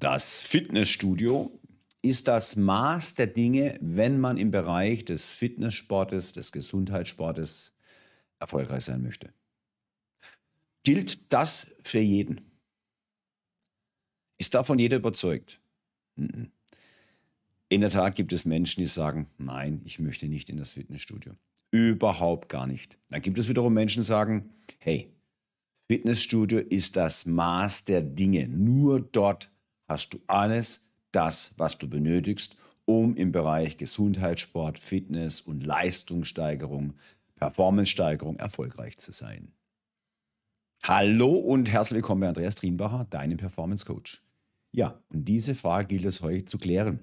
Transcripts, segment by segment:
Das Fitnessstudio ist das Maß der Dinge, wenn man im Bereich des Fitnesssportes, des Gesundheitssportes erfolgreich sein möchte. Gilt das für jeden? Ist davon jeder überzeugt? Mhm. In der Tat gibt es Menschen, die sagen, nein, ich möchte nicht in das Fitnessstudio. Überhaupt gar nicht. Dann gibt es wiederum Menschen, die sagen, hey, Fitnessstudio ist das Maß der Dinge. Nur dort hast du alles das, was du benötigst, um im Bereich Gesundheitssport, Fitness und Leistungssteigerung, Performance-Steigerung erfolgreich zu sein. Hallo und herzlich willkommen bei Andreas Trienbacher, deinem Performance Coach. Ja, und diese Frage gilt es heute zu klären.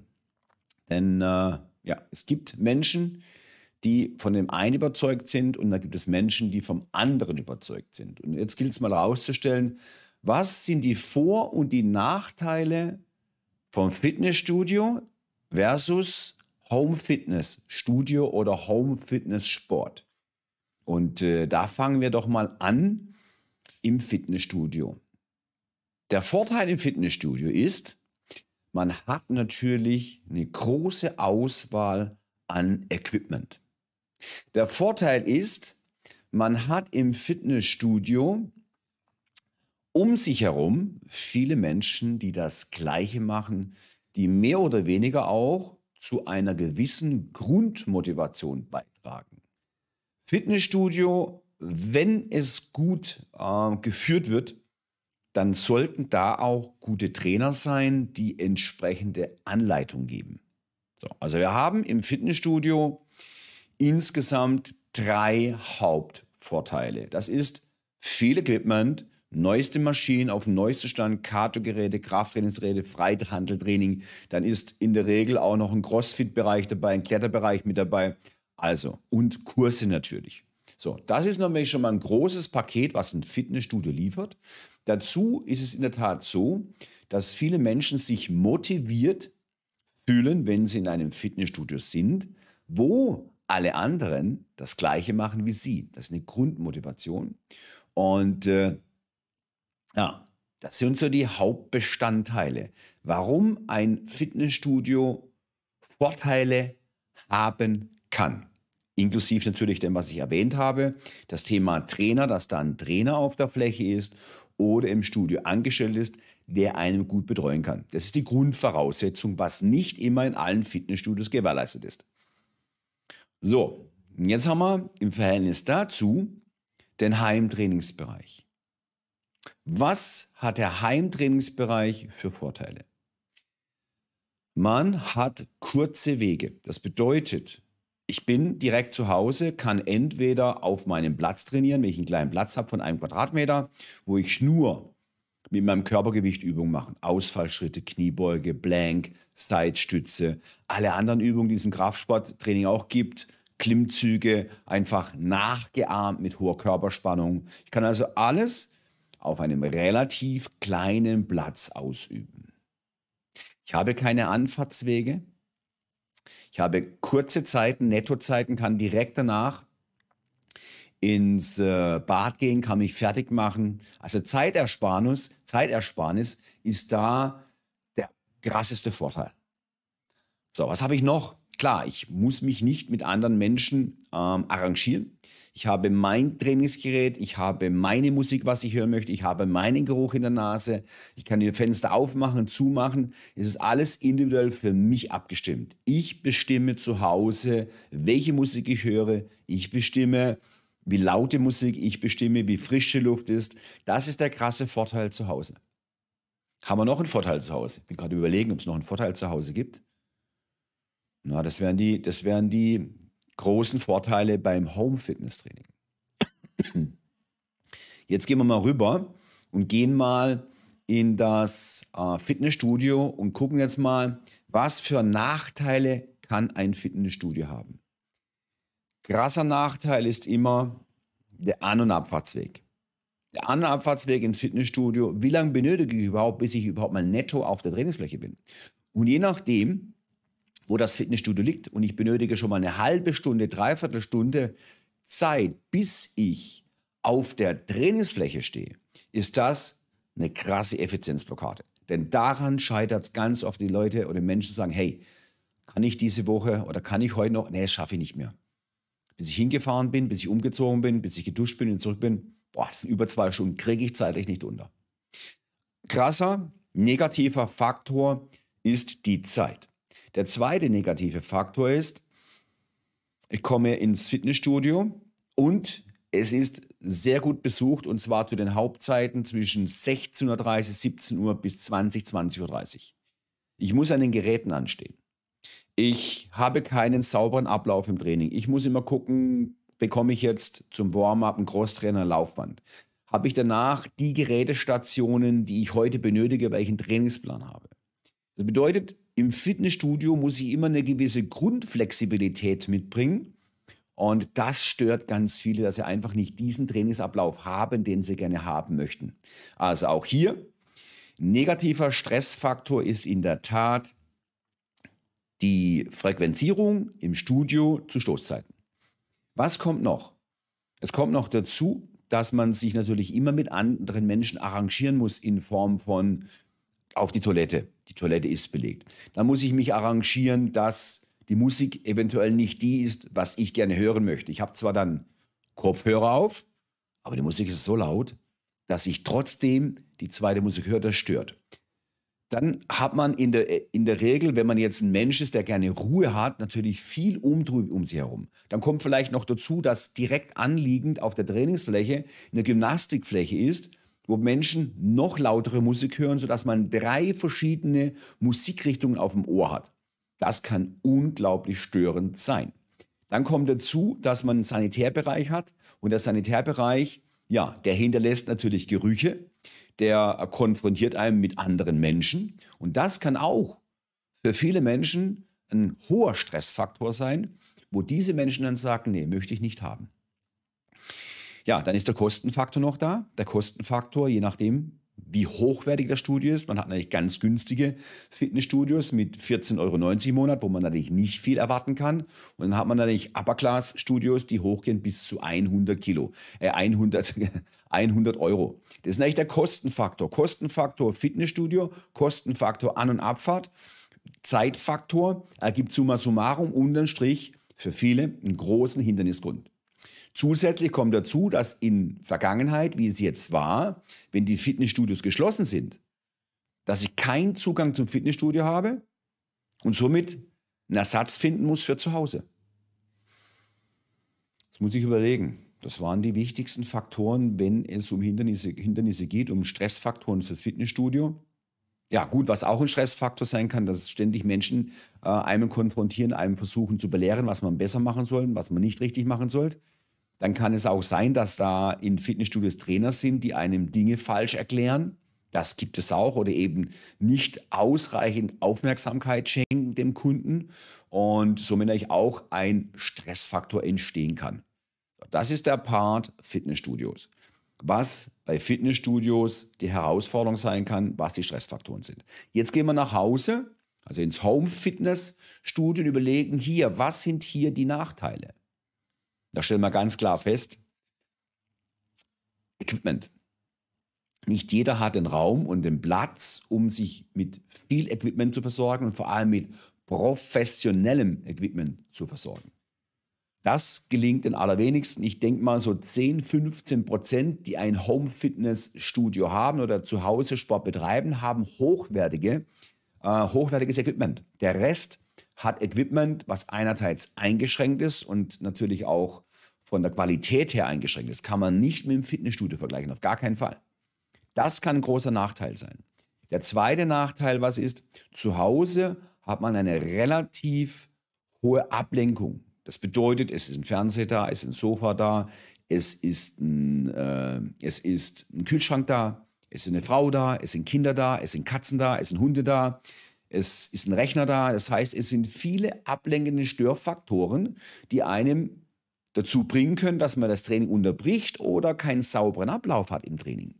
Denn äh, ja, es gibt Menschen, die von dem einen überzeugt sind und da gibt es Menschen, die vom anderen überzeugt sind. Und jetzt gilt es mal herauszustellen, was sind die Vor- und die Nachteile vom Fitnessstudio versus Home Fitness Studio oder Home Fitness Sport? Und äh, da fangen wir doch mal an im Fitnessstudio. Der Vorteil im Fitnessstudio ist, man hat natürlich eine große Auswahl an Equipment. Der Vorteil ist, man hat im Fitnessstudio um sich herum viele Menschen, die das Gleiche machen, die mehr oder weniger auch zu einer gewissen Grundmotivation beitragen. Fitnessstudio, wenn es gut äh, geführt wird, dann sollten da auch gute Trainer sein, die entsprechende Anleitung geben. So, also wir haben im Fitnessstudio insgesamt drei Hauptvorteile. Das ist viel Equipment, neueste Maschinen auf dem neuesten Stand, Kartogeräte, Krafttrainingsgeräte, Freihandeltraining. Dann ist in der Regel auch noch ein Crossfit-Bereich dabei, ein Kletterbereich mit dabei. Also, und Kurse natürlich. So, das ist nämlich schon mal ein großes Paket, was ein Fitnessstudio liefert. Dazu ist es in der Tat so, dass viele Menschen sich motiviert fühlen, wenn sie in einem Fitnessstudio sind, wo alle anderen das Gleiche machen wie sie. Das ist eine Grundmotivation. Und äh, ja, das sind so die Hauptbestandteile, warum ein Fitnessstudio Vorteile haben kann. Inklusiv natürlich dem, was ich erwähnt habe, das Thema Trainer, dass da ein Trainer auf der Fläche ist oder im Studio angestellt ist, der einen gut betreuen kann. Das ist die Grundvoraussetzung, was nicht immer in allen Fitnessstudios gewährleistet ist. So, jetzt haben wir im Verhältnis dazu den Heimtrainingsbereich. Was hat der Heimtrainingsbereich für Vorteile? Man hat kurze Wege. Das bedeutet, ich bin direkt zu Hause, kann entweder auf meinem Platz trainieren, wenn ich einen kleinen Platz habe von einem Quadratmeter, wo ich nur mit meinem Körpergewicht Übungen machen. Ausfallschritte, Kniebeuge, Blank, Seitstütze, alle anderen Übungen, die es im Kraftsporttraining auch gibt. Klimmzüge einfach nachgeahmt mit hoher Körperspannung. Ich kann also alles auf einem relativ kleinen Platz ausüben. Ich habe keine Anfahrtswege. Ich habe kurze Zeiten, Nettozeiten, kann direkt danach ins äh, Bad gehen, kann mich fertig machen. Also Zeitersparnis, Zeitersparnis ist da der krasseste Vorteil. So, was habe ich noch? Klar, ich muss mich nicht mit anderen Menschen ähm, arrangieren. Ich habe mein Trainingsgerät, ich habe meine Musik, was ich hören möchte, ich habe meinen Geruch in der Nase, ich kann die Fenster aufmachen und zumachen. Es ist alles individuell für mich abgestimmt. Ich bestimme zu Hause, welche Musik ich höre, ich bestimme, wie laute Musik, ich bestimme, wie frische Luft ist. Das ist der krasse Vorteil zu Hause. Haben wir noch einen Vorteil zu Hause? Ich bin gerade überlegen, ob es noch einen Vorteil zu Hause gibt. Na, das wären die, das wären die, großen Vorteile beim Home-Fitness-Training. Jetzt gehen wir mal rüber und gehen mal in das äh, Fitnessstudio und gucken jetzt mal, was für Nachteile kann ein Fitnessstudio haben. Krasser Nachteil ist immer der An- und Abfahrtsweg. Der An- und Abfahrtsweg ins Fitnessstudio, wie lange benötige ich überhaupt, bis ich überhaupt mal netto auf der Trainingsfläche bin. Und je nachdem, wo das Fitnessstudio liegt und ich benötige schon mal eine halbe Stunde, dreiviertel Stunde Zeit, bis ich auf der Trainingsfläche stehe, ist das eine krasse Effizienzblockade. Denn daran scheitert es ganz oft die Leute oder die Menschen sagen, hey, kann ich diese Woche oder kann ich heute noch? Nee, das schaffe ich nicht mehr. Bis ich hingefahren bin, bis ich umgezogen bin, bis ich geduscht bin und zurück bin, boah, das sind über zwei Stunden, kriege ich zeitlich nicht unter. Krasser, negativer Faktor ist die Zeit. Der zweite negative Faktor ist, ich komme ins Fitnessstudio und es ist sehr gut besucht und zwar zu den Hauptzeiten zwischen 16.30 Uhr, 17 Uhr bis 20, 20.30 Uhr. Ich muss an den Geräten anstehen. Ich habe keinen sauberen Ablauf im Training. Ich muss immer gucken, bekomme ich jetzt zum Warm-up einen Crosstrainer, ein Laufband? Habe ich danach die Gerätestationen, die ich heute benötige, weil ich einen Trainingsplan habe? Das bedeutet, im Fitnessstudio muss ich immer eine gewisse Grundflexibilität mitbringen. Und das stört ganz viele, dass sie einfach nicht diesen Trainingsablauf haben, den sie gerne haben möchten. Also auch hier, negativer Stressfaktor ist in der Tat die Frequenzierung im Studio zu Stoßzeiten. Was kommt noch? Es kommt noch dazu, dass man sich natürlich immer mit anderen Menschen arrangieren muss in Form von auf die Toilette, die Toilette ist belegt. Dann muss ich mich arrangieren, dass die Musik eventuell nicht die ist, was ich gerne hören möchte. Ich habe zwar dann Kopfhörer auf, aber die Musik ist so laut, dass ich trotzdem die zweite Musik höre, das stört. Dann hat man in der, in der Regel, wenn man jetzt ein Mensch ist, der gerne Ruhe hat, natürlich viel Umtrieb um sie herum. Dann kommt vielleicht noch dazu, dass direkt anliegend auf der Trainingsfläche eine Gymnastikfläche ist wo Menschen noch lautere Musik hören, sodass man drei verschiedene Musikrichtungen auf dem Ohr hat. Das kann unglaublich störend sein. Dann kommt dazu, dass man einen Sanitärbereich hat und der Sanitärbereich, ja, der hinterlässt natürlich Gerüche, der konfrontiert einen mit anderen Menschen und das kann auch für viele Menschen ein hoher Stressfaktor sein, wo diese Menschen dann sagen, nee, möchte ich nicht haben. Ja, dann ist der Kostenfaktor noch da. Der Kostenfaktor, je nachdem, wie hochwertig das Studio ist. Man hat natürlich ganz günstige Fitnessstudios mit 14,90 Euro im Monat, wo man natürlich nicht viel erwarten kann. Und dann hat man natürlich Upper-Class-Studios, die hochgehen bis zu 100 Kilo, äh 100, 100 Euro. Das ist eigentlich der Kostenfaktor. Kostenfaktor Fitnessstudio, Kostenfaktor An- und Abfahrt, Zeitfaktor ergibt summa summarum unterm Strich für viele einen großen Hindernisgrund. Zusätzlich kommt dazu, dass in Vergangenheit, wie es jetzt war, wenn die Fitnessstudios geschlossen sind, dass ich keinen Zugang zum Fitnessstudio habe und somit einen Ersatz finden muss für zu Hause. Das muss ich überlegen. Das waren die wichtigsten Faktoren, wenn es um Hindernisse, Hindernisse geht, um Stressfaktoren fürs Fitnessstudio. Ja, gut, was auch ein Stressfaktor sein kann, dass ständig Menschen äh, einem konfrontieren, einem versuchen zu belehren, was man besser machen soll, was man nicht richtig machen sollte dann kann es auch sein, dass da in Fitnessstudios Trainer sind, die einem Dinge falsch erklären. Das gibt es auch oder eben nicht ausreichend Aufmerksamkeit schenken dem Kunden und somit natürlich auch ein Stressfaktor entstehen kann. Das ist der Part Fitnessstudios. Was bei Fitnessstudios die Herausforderung sein kann, was die Stressfaktoren sind. Jetzt gehen wir nach Hause, also ins Home Fitness Studio und überlegen hier, was sind hier die Nachteile? Da stellen wir ganz klar fest, Equipment. Nicht jeder hat den Raum und den Platz, um sich mit viel Equipment zu versorgen und vor allem mit professionellem Equipment zu versorgen. Das gelingt den allerwenigsten. Ich denke mal so 10, 15 Prozent, die ein Home-Fitness-Studio haben oder zu Hause Sport betreiben, haben hochwertige, äh, hochwertiges Equipment. Der Rest hat Equipment, was einerseits eingeschränkt ist und natürlich auch von der Qualität her eingeschränkt ist, kann man nicht mit dem Fitnessstudio vergleichen, auf gar keinen Fall. Das kann ein großer Nachteil sein. Der zweite Nachteil, was ist, zu Hause hat man eine relativ hohe Ablenkung. Das bedeutet, es ist ein Fernseher da, es ist ein Sofa da, es ist ein, äh, es ist ein Kühlschrank da, es ist eine Frau da, es sind Kinder da, es sind Katzen da, es sind Hunde da, es ist ein Rechner da. Das heißt, es sind viele ablenkende Störfaktoren, die einem dazu bringen können, dass man das Training unterbricht oder keinen sauberen Ablauf hat im Training.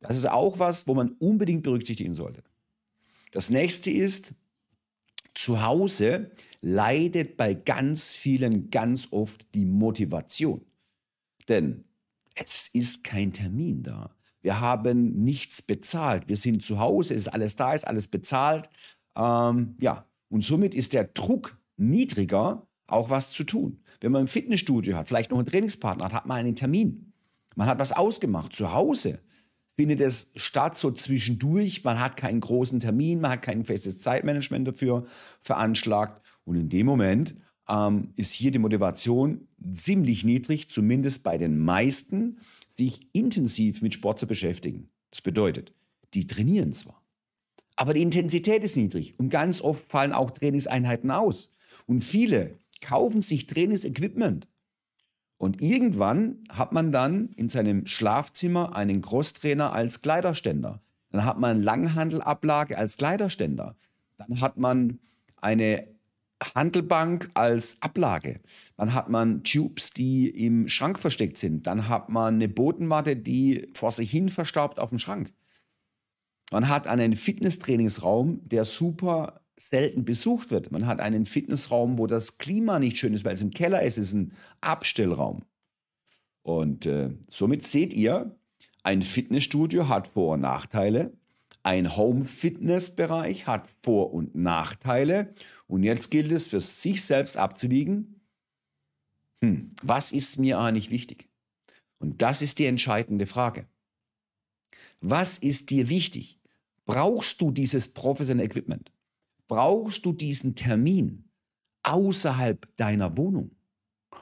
Das ist auch was, wo man unbedingt berücksichtigen sollte. Das nächste ist, zu Hause leidet bei ganz vielen ganz oft die Motivation. Denn es ist kein Termin da. Wir haben nichts bezahlt. Wir sind zu Hause, ist alles da, ist alles bezahlt. Ähm, ja, und somit ist der Druck niedriger, auch was zu tun. Wenn man ein Fitnessstudio hat, vielleicht noch einen Trainingspartner hat, hat man einen Termin. Man hat was ausgemacht. Zu Hause findet es statt so zwischendurch. Man hat keinen großen Termin, man hat kein festes Zeitmanagement dafür veranschlagt. Und in dem Moment ähm, ist hier die Motivation ziemlich niedrig, zumindest bei den meisten, sich intensiv mit Sport zu beschäftigen. Das bedeutet, die trainieren zwar, aber die Intensität ist niedrig und ganz oft fallen auch Trainingseinheiten aus. Und viele kaufen sich Trainingsequipment. Und irgendwann hat man dann in seinem Schlafzimmer einen Crosstrainer als Kleiderständer. Dann hat man Langhandelablage als Kleiderständer. Dann hat man eine Handelbank als Ablage. Dann hat man Tubes, die im Schrank versteckt sind. Dann hat man eine Bodenmatte, die vor sich hin verstaubt auf dem Schrank. Man hat einen Fitnesstrainingsraum, der super selten besucht wird. Man hat einen Fitnessraum, wo das Klima nicht schön ist, weil es im Keller ist, es ist ein Abstellraum. Und äh, somit seht ihr, ein Fitnessstudio hat Vor- und Nachteile. Ein Home-Fitness-Bereich hat Vor- und Nachteile. Und jetzt gilt es, für sich selbst abzuwiegen, hm, was ist mir eigentlich wichtig? Und das ist die entscheidende Frage. Was ist dir wichtig? Brauchst du dieses professionelle Equipment? brauchst du diesen Termin außerhalb deiner Wohnung.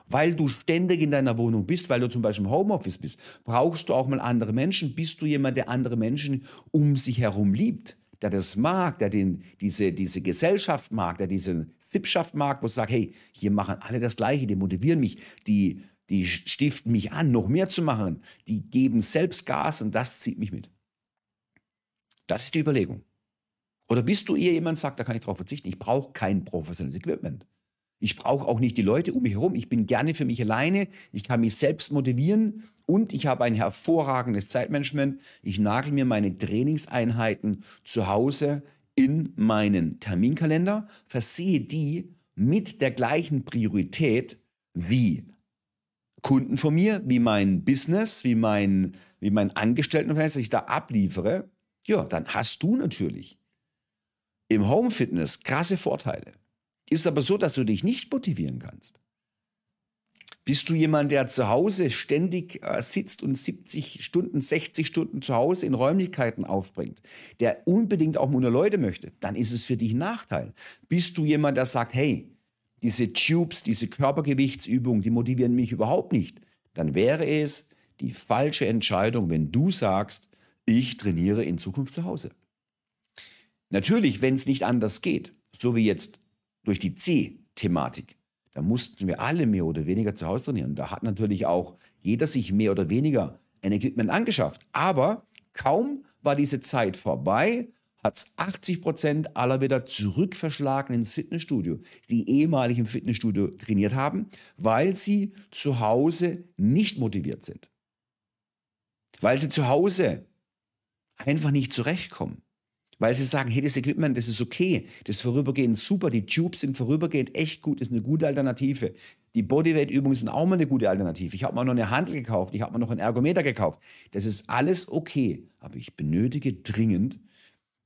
Weil du ständig in deiner Wohnung bist, weil du zum Beispiel im Homeoffice bist, brauchst du auch mal andere Menschen. Bist du jemand, der andere Menschen um sich herum liebt, der das mag, der den, diese, diese Gesellschaft mag, der diese Sippschaft mag, wo es sagt, hey, hier machen alle das Gleiche, die motivieren mich, die, die stiften mich an, noch mehr zu machen, die geben selbst Gas und das zieht mich mit. Das ist die Überlegung. Oder bist du eher jemand, sagt, da kann ich darauf verzichten, ich brauche kein professionelles Equipment. Ich brauche auch nicht die Leute um mich herum. Ich bin gerne für mich alleine. Ich kann mich selbst motivieren und ich habe ein hervorragendes Zeitmanagement. Ich nagel mir meine Trainingseinheiten zu Hause in meinen Terminkalender, versehe die mit der gleichen Priorität wie Kunden von mir, wie mein Business, wie mein, wie mein Angestelltenverhältnis, das ich da abliefere. Ja, dann hast du natürlich im Home Fitness krasse Vorteile. Ist aber so, dass du dich nicht motivieren kannst. Bist du jemand, der zu Hause ständig äh, sitzt und 70 Stunden, 60 Stunden zu Hause in Räumlichkeiten aufbringt, der unbedingt auch unter Leute möchte, dann ist es für dich ein Nachteil. Bist du jemand, der sagt, hey, diese Tubes, diese Körpergewichtsübungen, die motivieren mich überhaupt nicht, dann wäre es die falsche Entscheidung, wenn du sagst, ich trainiere in Zukunft zu Hause. Natürlich, wenn es nicht anders geht, so wie jetzt durch die C-Thematik, da mussten wir alle mehr oder weniger zu Hause trainieren. Da hat natürlich auch jeder sich mehr oder weniger ein Equipment angeschafft. Aber kaum war diese Zeit vorbei, hat es 80 Prozent aller wieder zurückverschlagen ins Fitnessstudio, die ehemalig im Fitnessstudio trainiert haben, weil sie zu Hause nicht motiviert sind. Weil sie zu Hause einfach nicht zurechtkommen weil sie sagen, hey, das Equipment, das ist okay, das ist vorübergehend super, die Tubes sind vorübergehend echt gut, das ist eine gute Alternative. Die Bodyweight-Übungen sind auch mal eine gute Alternative. Ich habe mal noch eine Handel gekauft, ich habe mal noch einen Ergometer gekauft. Das ist alles okay, aber ich benötige dringend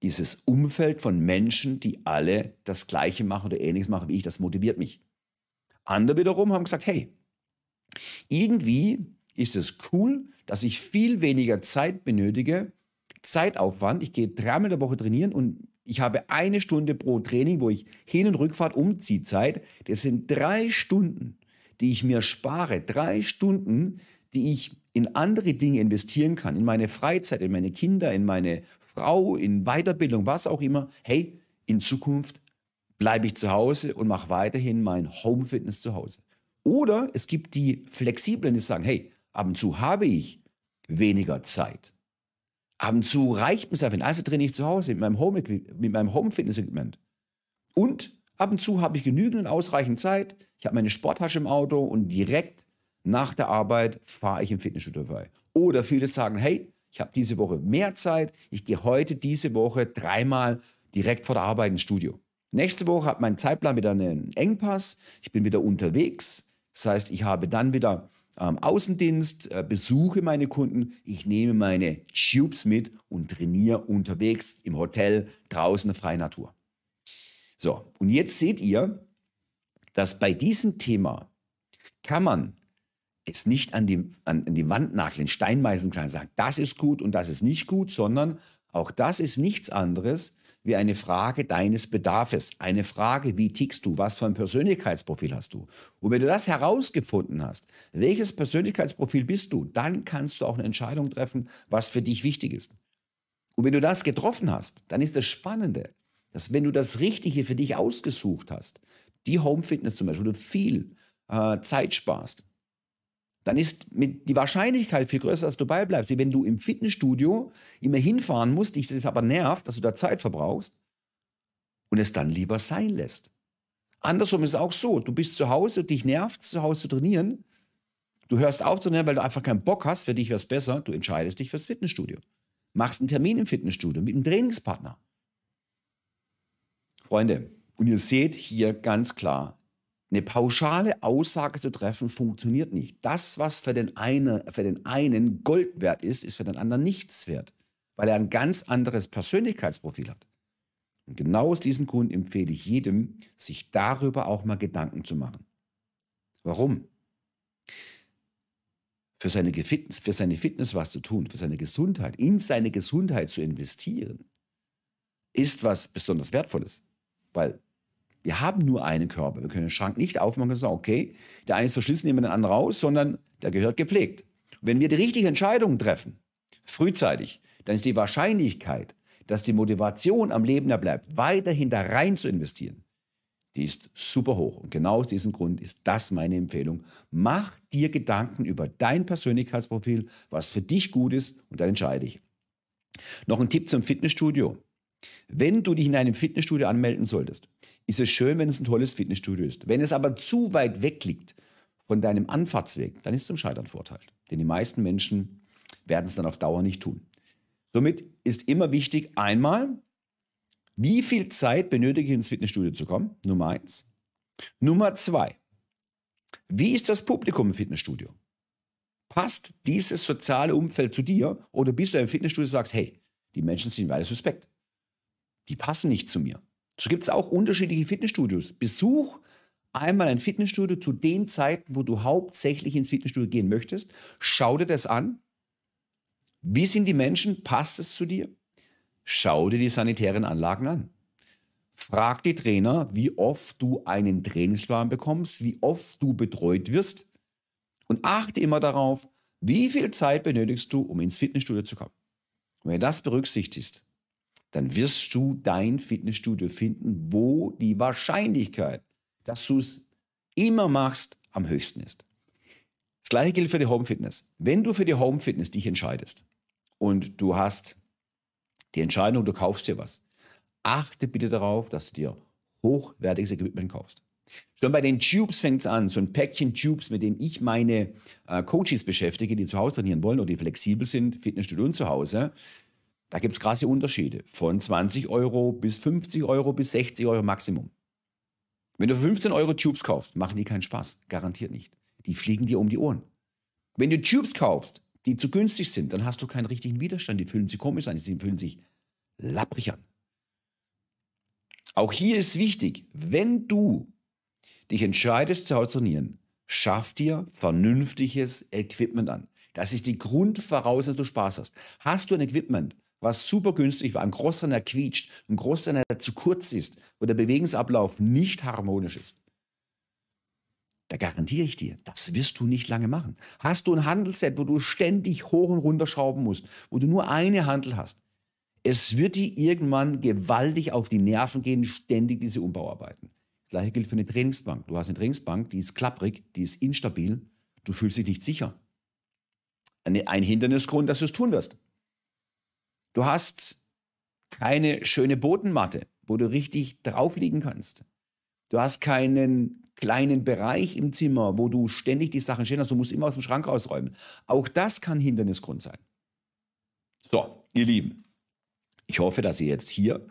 dieses Umfeld von Menschen, die alle das Gleiche machen oder Ähnliches machen wie ich. Das motiviert mich. Andere wiederum haben gesagt, hey, irgendwie ist es cool, dass ich viel weniger Zeit benötige, Zeitaufwand. Ich gehe dreimal in der Woche trainieren und ich habe eine Stunde pro Training, wo ich Hin- und Rückfahrt Zeit. Das sind drei Stunden, die ich mir spare. Drei Stunden, die ich in andere Dinge investieren kann. In meine Freizeit, in meine Kinder, in meine Frau, in Weiterbildung, was auch immer. Hey, in Zukunft bleibe ich zu Hause und mache weiterhin mein Home Fitness zu Hause. Oder es gibt die Flexiblen, die sagen, hey, ab und zu habe ich weniger Zeit. Ab und zu reicht mir es einfach. Also trainiere ich zu Hause mit meinem Home, mit meinem Home Fitness Equipment. Und ab und zu habe ich genügend und ausreichend Zeit. Ich habe meine Sporttasche im Auto und direkt nach der Arbeit fahre ich im Fitnessstudio vorbei. Oder viele sagen, hey, ich habe diese Woche mehr Zeit. Ich gehe heute diese Woche dreimal direkt vor der Arbeit ins Studio. Nächste Woche hat mein Zeitplan wieder einen Engpass. Ich bin wieder unterwegs. Das heißt, ich habe dann wieder ähm, Außendienst, äh, besuche meine Kunden, ich nehme meine Tubes mit und trainiere unterwegs im Hotel, draußen in freier Natur. So, und jetzt seht ihr, dass bei diesem Thema kann man es nicht an die, an, an die Wand nageln, Stein kann sagen, das ist gut und das ist nicht gut, sondern auch das ist nichts anderes wie eine Frage deines Bedarfes, eine Frage, wie tickst du, was für ein Persönlichkeitsprofil hast du. Und wenn du das herausgefunden hast, welches Persönlichkeitsprofil bist du, dann kannst du auch eine Entscheidung treffen, was für dich wichtig ist. Und wenn du das getroffen hast, dann ist das Spannende, dass wenn du das Richtige für dich ausgesucht hast, die Home Fitness zum Beispiel, wo du viel äh, Zeit sparst, dann ist die Wahrscheinlichkeit viel größer, dass du dabei bleibst. Wenn du im Fitnessstudio immer hinfahren musst, dich das aber nervt, dass du da Zeit verbrauchst und es dann lieber sein lässt. Andersrum ist es auch so, du bist zu Hause, dich nervt zu Hause zu trainieren, du hörst auf zu trainieren, weil du einfach keinen Bock hast, für dich wäre es besser, du entscheidest dich fürs Fitnessstudio. Machst einen Termin im Fitnessstudio mit einem Trainingspartner. Freunde, und ihr seht hier ganz klar, eine pauschale Aussage zu treffen, funktioniert nicht. Das, was für den, eine, für den einen Gold wert ist, ist für den anderen nichts wert, weil er ein ganz anderes Persönlichkeitsprofil hat. Und genau aus diesem Grund empfehle ich jedem, sich darüber auch mal Gedanken zu machen. Warum? Für seine, Fitness, für seine Fitness was zu tun, für seine Gesundheit, in seine Gesundheit zu investieren, ist was besonders Wertvolles. Weil wir haben nur einen Körper. Wir können den Schrank nicht aufmachen und sagen, okay, der eine ist verschlissen, nehmen wir den anderen raus, sondern der gehört gepflegt. Und wenn wir die richtigen Entscheidungen treffen, frühzeitig, dann ist die Wahrscheinlichkeit, dass die Motivation am Leben da bleibt, weiterhin da rein zu investieren, die ist super hoch. Und genau aus diesem Grund ist das meine Empfehlung. Mach dir Gedanken über dein Persönlichkeitsprofil, was für dich gut ist, und dann entscheide ich. Noch ein Tipp zum Fitnessstudio. Wenn du dich in einem Fitnessstudio anmelden solltest, ist es schön, wenn es ein tolles Fitnessstudio ist. Wenn es aber zu weit weg liegt von deinem Anfahrtsweg, dann ist es zum Scheitern verurteilt. Denn die meisten Menschen werden es dann auf Dauer nicht tun. Somit ist immer wichtig, einmal, wie viel Zeit benötige ich ins Fitnessstudio zu kommen? Nummer eins. Nummer zwei. Wie ist das Publikum im Fitnessstudio? Passt dieses soziale Umfeld zu dir oder bist du im Fitnessstudio und sagst, hey, die Menschen sind alle suspekt. Die passen nicht zu mir. So gibt es auch unterschiedliche Fitnessstudios. Besuch einmal ein Fitnessstudio zu den Zeiten, wo du hauptsächlich ins Fitnessstudio gehen möchtest. Schau dir das an. Wie sind die Menschen? Passt es zu dir? Schau dir die sanitären Anlagen an. Frag die Trainer, wie oft du einen Trainingsplan bekommst, wie oft du betreut wirst und achte immer darauf, wie viel Zeit benötigst du, um ins Fitnessstudio zu kommen. Und wenn du das berücksichtigst, dann wirst du dein Fitnessstudio finden, wo die Wahrscheinlichkeit, dass du es immer machst, am höchsten ist. Das gleiche gilt für die Home Fitness. Wenn du für die Home Fitness dich entscheidest und du hast die Entscheidung, du kaufst dir was, achte bitte darauf, dass du dir hochwertiges Equipment kaufst. Schon bei den Tubes fängt es an, so ein Päckchen Tubes, mit dem ich meine äh, Coaches beschäftige, die zu Hause trainieren wollen oder die flexibel sind, Fitnessstudio und zu Hause. Da gibt es krasse Unterschiede von 20 Euro bis 50 Euro bis 60 Euro Maximum. Wenn du 15 Euro Tubes kaufst, machen die keinen Spaß. Garantiert nicht. Die fliegen dir um die Ohren. Wenn du Tubes kaufst, die zu günstig sind, dann hast du keinen richtigen Widerstand. Die fühlen sich komisch an, die fühlen sich lapprig an. Auch hier ist wichtig, wenn du dich entscheidest zu hausionieren, schaff dir vernünftiges Equipment an. Das ist die Grundvoraussetzung, dass du Spaß hast. Hast du ein Equipment, was super günstig war. Ein Großrenner quietscht, ein Großrenner, der zu kurz ist, wo der Bewegungsablauf nicht harmonisch ist. Da garantiere ich dir, das wirst du nicht lange machen. Hast du ein Handelset, wo du ständig hoch und runter schrauben musst, wo du nur eine Handel hast, es wird dir irgendwann gewaltig auf die Nerven gehen, ständig diese Umbauarbeiten. Das gleiche gilt für eine Trainingsbank. Du hast eine Trainingsbank, die ist klapprig, die ist instabil, du fühlst dich nicht sicher. ein Hindernisgrund, dass du es tun wirst. Du hast keine schöne Bodenmatte, wo du richtig drauf liegen kannst. Du hast keinen kleinen Bereich im Zimmer, wo du ständig die Sachen stehen hast. Du musst immer aus dem Schrank rausräumen. Auch das kann Hindernisgrund sein. So, ihr Lieben, ich hoffe, dass ihr jetzt hier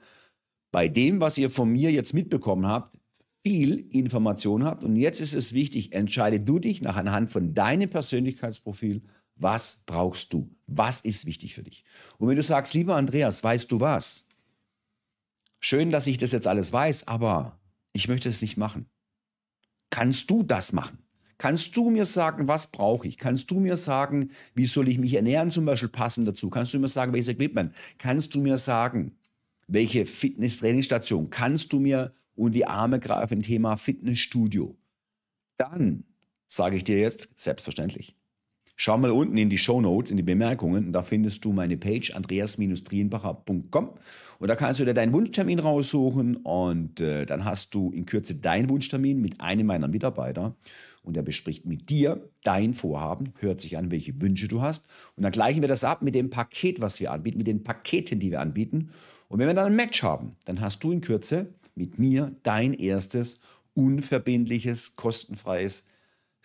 bei dem, was ihr von mir jetzt mitbekommen habt, viel Information habt. Und jetzt ist es wichtig, entscheide du dich nach anhand von deinem Persönlichkeitsprofil, was brauchst du? Was ist wichtig für dich? Und wenn du sagst, lieber Andreas, weißt du was? Schön, dass ich das jetzt alles weiß, aber ich möchte es nicht machen. Kannst du das machen? Kannst du mir sagen, was brauche ich? Kannst du mir sagen, wie soll ich mich ernähren zum Beispiel passend dazu? Kannst du mir sagen, welches Equipment? Kannst du mir sagen, welche Fitness-Trainingsstation? Kannst du mir und die Arme greifen Thema Fitnessstudio? Dann sage ich dir jetzt selbstverständlich. Schau mal unten in die Show Notes, in die Bemerkungen, und da findest du meine Page andreas-trienbacher.com und da kannst du dir deinen Wunschtermin raussuchen und äh, dann hast du in Kürze deinen Wunschtermin mit einem meiner Mitarbeiter und er bespricht mit dir dein Vorhaben, hört sich an, welche Wünsche du hast und dann gleichen wir das ab mit dem Paket, was wir anbieten, mit den Paketen, die wir anbieten und wenn wir dann ein Match haben, dann hast du in Kürze mit mir dein erstes unverbindliches, kostenfreies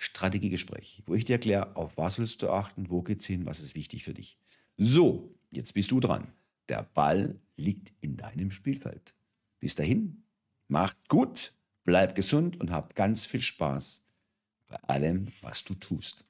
Strategiegespräch, wo ich dir erkläre, auf was willst du achten, wo geht's hin, was ist wichtig für dich. So, jetzt bist du dran. Der Ball liegt in deinem Spielfeld. Bis dahin, macht gut, bleib gesund und hab ganz viel Spaß bei allem, was du tust.